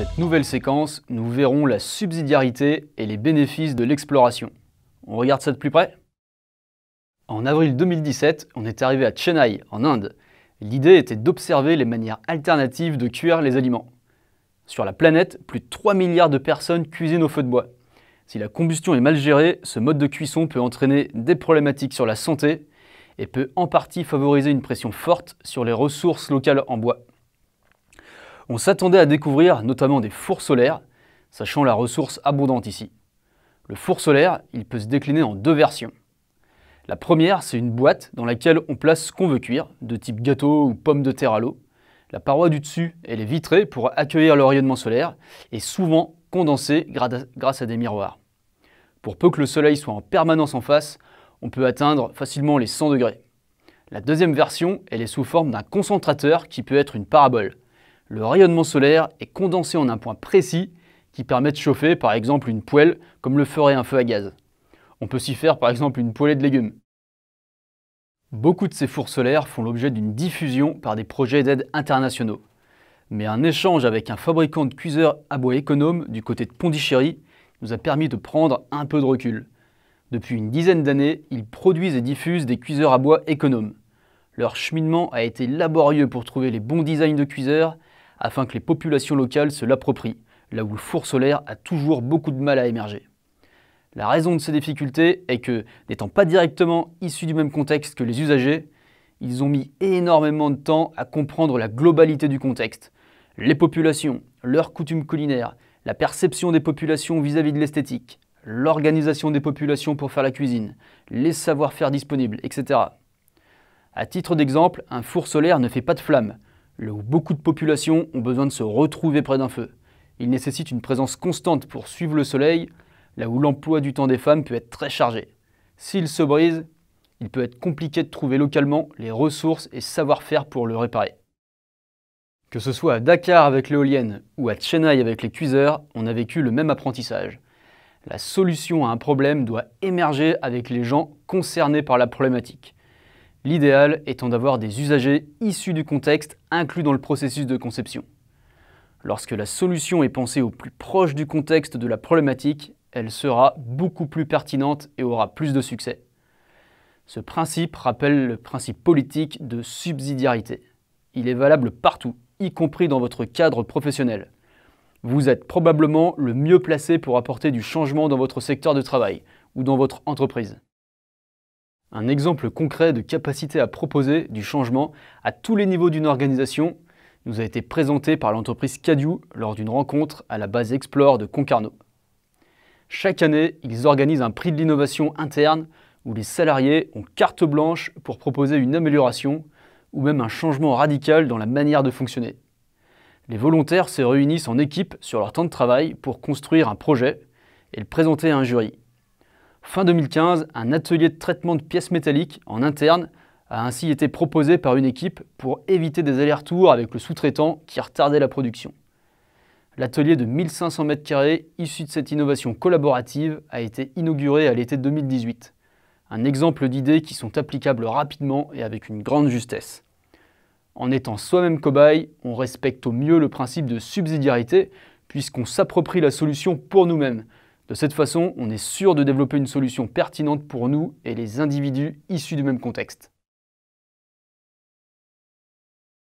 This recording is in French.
cette nouvelle séquence, nous verrons la subsidiarité et les bénéfices de l'exploration. On regarde ça de plus près En avril 2017, on est arrivé à Chennai, en Inde. L'idée était d'observer les manières alternatives de cuire les aliments. Sur la planète, plus de 3 milliards de personnes cuisinent au feu de bois. Si la combustion est mal gérée, ce mode de cuisson peut entraîner des problématiques sur la santé et peut en partie favoriser une pression forte sur les ressources locales en bois. On s'attendait à découvrir notamment des fours solaires, sachant la ressource abondante ici. Le four solaire, il peut se décliner en deux versions. La première, c'est une boîte dans laquelle on place ce qu'on veut cuire, de type gâteau ou pomme de terre à l'eau. La paroi du dessus, elle est vitrée pour accueillir le rayonnement solaire et souvent condensée grâce à des miroirs. Pour peu que le soleil soit en permanence en face, on peut atteindre facilement les 100 degrés. La deuxième version, elle est sous forme d'un concentrateur qui peut être une parabole le rayonnement solaire est condensé en un point précis qui permet de chauffer par exemple une poêle comme le ferait un feu à gaz. On peut s'y faire par exemple une poêlée de légumes. Beaucoup de ces fours solaires font l'objet d'une diffusion par des projets d'aide internationaux. Mais un échange avec un fabricant de cuiseurs à bois économes du côté de Pondichéry nous a permis de prendre un peu de recul. Depuis une dizaine d'années, ils produisent et diffusent des cuiseurs à bois économes. Leur cheminement a été laborieux pour trouver les bons designs de cuiseurs afin que les populations locales se l'approprient, là où le four solaire a toujours beaucoup de mal à émerger. La raison de ces difficultés est que, n'étant pas directement issus du même contexte que les usagers, ils ont mis énormément de temps à comprendre la globalité du contexte, les populations, leurs coutumes culinaires, la perception des populations vis-à-vis de l'esthétique, l'organisation des populations pour faire la cuisine, les savoir-faire disponibles, etc. A titre d'exemple, un four solaire ne fait pas de flamme, là où beaucoup de populations ont besoin de se retrouver près d'un feu. Il nécessite une présence constante pour suivre le soleil, là où l'emploi du temps des femmes peut être très chargé. S'il se brise, il peut être compliqué de trouver localement les ressources et savoir-faire pour le réparer. Que ce soit à Dakar avec l'éolienne ou à Chennai avec les cuiseurs, on a vécu le même apprentissage. La solution à un problème doit émerger avec les gens concernés par la problématique. L'idéal étant d'avoir des usagers issus du contexte inclus dans le processus de conception. Lorsque la solution est pensée au plus proche du contexte de la problématique, elle sera beaucoup plus pertinente et aura plus de succès. Ce principe rappelle le principe politique de subsidiarité. Il est valable partout, y compris dans votre cadre professionnel. Vous êtes probablement le mieux placé pour apporter du changement dans votre secteur de travail ou dans votre entreprise. Un exemple concret de capacité à proposer du changement à tous les niveaux d'une organisation nous a été présenté par l'entreprise Cadiou lors d'une rencontre à la base Explore de Concarneau. Chaque année, ils organisent un prix de l'innovation interne où les salariés ont carte blanche pour proposer une amélioration ou même un changement radical dans la manière de fonctionner. Les volontaires se réunissent en équipe sur leur temps de travail pour construire un projet et le présenter à un jury. Fin 2015, un atelier de traitement de pièces métalliques en interne a ainsi été proposé par une équipe pour éviter des allers-retours avec le sous-traitant qui retardait la production. L'atelier de 1500 m2 issu de cette innovation collaborative a été inauguré à l'été 2018. Un exemple d'idées qui sont applicables rapidement et avec une grande justesse. En étant soi-même cobaye, on respecte au mieux le principe de subsidiarité puisqu'on s'approprie la solution pour nous-mêmes de cette façon, on est sûr de développer une solution pertinente pour nous et les individus issus du même contexte.